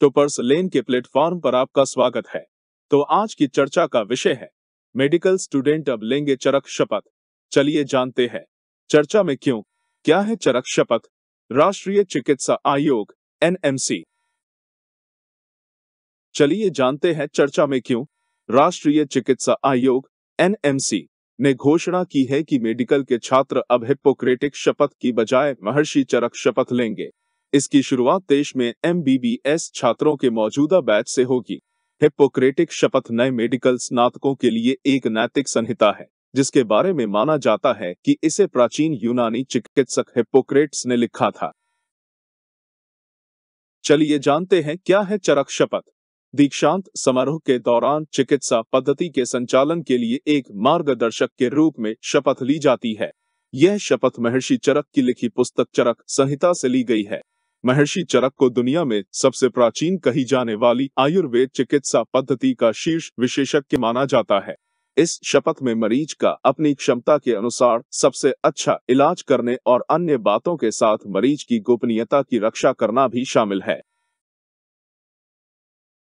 तो पर्स लेन के प्लेटफॉर्म पर आपका स्वागत है तो आज की चर्चा का विषय है मेडिकल स्टूडेंट अब लेंगे चरक शपथ चलिए जानते हैं चर्चा में क्यों क्या है चरक शपथ राष्ट्रीय चिकित्सा आयोग एनएमसी चलिए जानते हैं चर्चा में क्यों राष्ट्रीय चिकित्सा आयोग एनएमसी ने घोषणा की है कि मेडिकल के छात्र अब हिप्पोक्रेटिक शपथ की बजाय महर्षि चरक शपथ लेंगे इसकी शुरुआत देश में एम छात्रों के मौजूदा बैच से होगी हिपोक्रेटिक शपथ नए मेडिकल स्नातकों के लिए एक नैतिक संहिता है जिसके बारे में माना जाता है कि इसे प्राचीन यूनानी चिकित्सक हिपोक्रेट्स ने लिखा था चलिए जानते हैं क्या है चरक शपथ दीक्षांत समारोह के दौरान चिकित्सा पद्धति के संचालन के लिए एक मार्गदर्शक के रूप में शपथ ली जाती है यह शपथ महर्षि चरक की लिखी पुस्तक चरक संहिता से ली गई है महर्षि चरक को दुनिया में सबसे प्राचीन कही जाने वाली आयुर्वेद चिकित्सा पद्धति का शीर्ष विशेषज्ञ माना जाता है इस शपथ में मरीज का अपनी क्षमता के अनुसार सबसे अच्छा इलाज करने और अन्य बातों के साथ मरीज की गोपनीयता की रक्षा करना भी शामिल है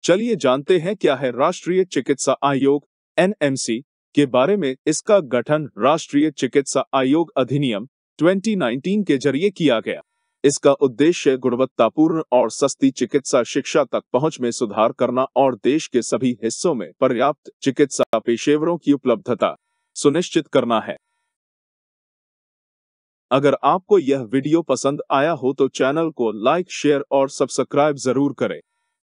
चलिए जानते हैं क्या है राष्ट्रीय चिकित्सा आयोग एनएमसी के बारे में इसका गठन राष्ट्रीय चिकित्सा आयोग अधिनियम 2019 के जरिए किया गया इसका उद्देश्य गुणवत्तापूर्ण और सस्ती चिकित्सा शिक्षा तक पहुंच में सुधार करना और देश के सभी हिस्सों में पर्याप्त चिकित्सा पेशेवरों की उपलब्धता सुनिश्चित करना है अगर आपको यह वीडियो पसंद आया हो तो चैनल को लाइक शेयर और सब्सक्राइब जरूर करें